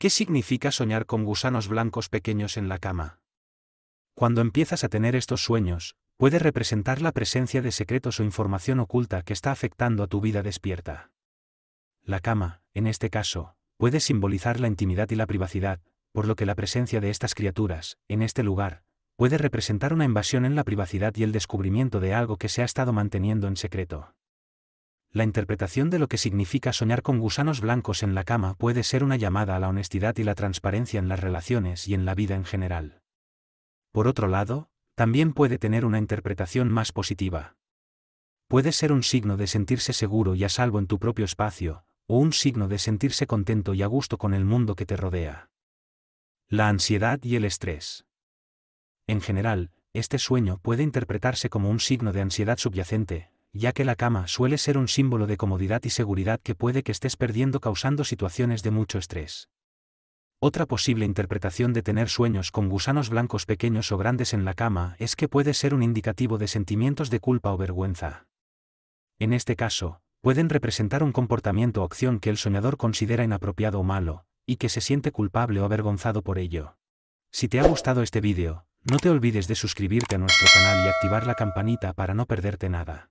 ¿Qué significa soñar con gusanos blancos pequeños en la cama? Cuando empiezas a tener estos sueños, puede representar la presencia de secretos o información oculta que está afectando a tu vida despierta. La cama, en este caso, puede simbolizar la intimidad y la privacidad, por lo que la presencia de estas criaturas, en este lugar, puede representar una invasión en la privacidad y el descubrimiento de algo que se ha estado manteniendo en secreto la interpretación de lo que significa soñar con gusanos blancos en la cama puede ser una llamada a la honestidad y la transparencia en las relaciones y en la vida en general. Por otro lado, también puede tener una interpretación más positiva. Puede ser un signo de sentirse seguro y a salvo en tu propio espacio, o un signo de sentirse contento y a gusto con el mundo que te rodea. La ansiedad y el estrés. En general, este sueño puede interpretarse como un signo de ansiedad subyacente, ya que la cama suele ser un símbolo de comodidad y seguridad que puede que estés perdiendo causando situaciones de mucho estrés. Otra posible interpretación de tener sueños con gusanos blancos pequeños o grandes en la cama es que puede ser un indicativo de sentimientos de culpa o vergüenza. En este caso, pueden representar un comportamiento o acción que el soñador considera inapropiado o malo, y que se siente culpable o avergonzado por ello. Si te ha gustado este vídeo, no te olvides de suscribirte a nuestro canal y activar la campanita para no perderte nada.